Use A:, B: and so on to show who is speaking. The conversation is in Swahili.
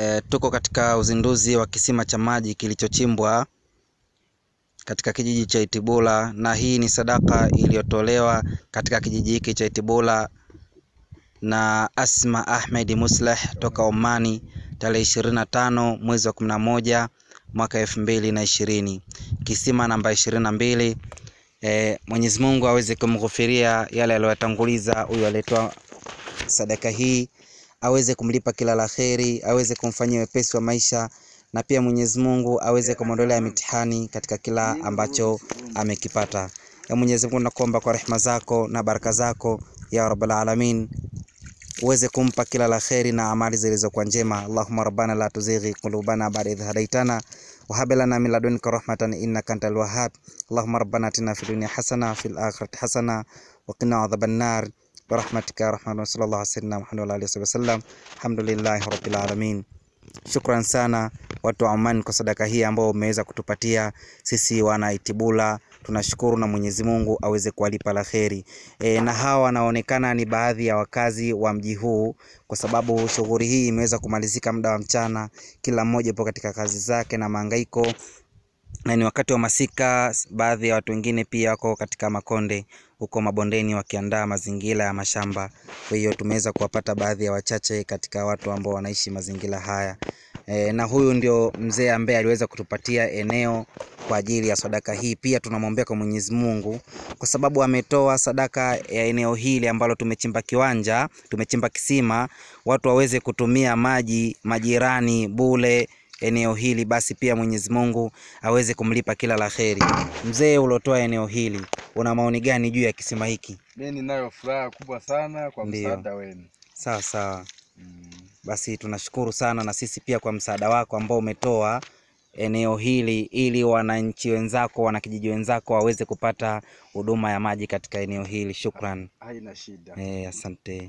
A: E, tuko katika uzinduzi wa kisima cha maji kilichochimbwa katika kijiji cha Itibula na hii ni sadaka iliyotolewa katika kijiji hiki cha Itibula na Asma Ahmed Musleh toka Omani tarehe 25 mwezi wa 11 mwaka 2020 kisima namba 22. E, eh, Mwenyezi Mungu aweze kumghufiria yale aliyotanguliza huyu aliyetoa sadaka hii aweze kumlipa kila la kheri, aweze kumfanyia wepesi wa maisha na pia Mwenyezi Mungu aweze kumwondolea mitihani katika kila ambacho amekipata. Ya Mwenyezi Mungu, nakuomba kwa rehema zako na baraka zako ya Rabbul Alamin uweze kumpa kila la kheri na amali zilizokuwa njema. Allahumma rabbana la tuzighi qulubana ba'da idh hadaytana wa hab lana min ladunka rahmatan innaka antal wahhab. Allahumma rabbana atina fid dunya hasana fil akhirati hasana wa qina adhaban nar برحمتك يا رحمن وصلى الله على alihi wasallam. Alhamdulillah rabbil alamin. Shukran sana watu wa Amani kwa sadaka hii ambayo umeweza kutupatia sisi wana Itibula tunashukuru na Mwenyezi Mungu aweze kuwalipa la kheri. E, na hawa wanaonekana ni baadhi ya wakazi wa mji huu, kwa sababu shughuli hii imeweza kumalizika muda wa mchana, kila mmoja yupo katika kazi zake na mahangaiko na ni wakati wa masika, baadhi ya watu wengine pia wako katika makonde huko mabondeni wakiandaa mazingira ya mashamba. Kwa hiyo tumeweza kuwapata baadhi ya wachache katika watu ambao wanaishi mazingira haya. E, na huyu ndio mzee ambaye aliweza kutupatia eneo kwa ajili ya sadaka hii. Pia tunamwombea kwa Mwenyezi Mungu kwa sababu ametoa sadaka ya eneo hili ambalo tumechimba kiwanja, tumechimba kisima, watu waweze kutumia maji majirani bule eneo hili, basi pia Mwenyezi Mungu aweze kumlipa kila la kheri. Mzee, ulotoa eneo hili, una maoni gani juu ya kisima hiki? Mimi ninayo furaha kubwa sana kwa msaada wenu. Sawa sawa. Mm. Basi tunashukuru sana na sisi pia kwa msaada wako ambao umetoa eneo hili ili wananchi wenzako, wanakijiji wenzako waweze kupata huduma ya maji katika eneo hili. Shukran. Haina shida. Eh, asante.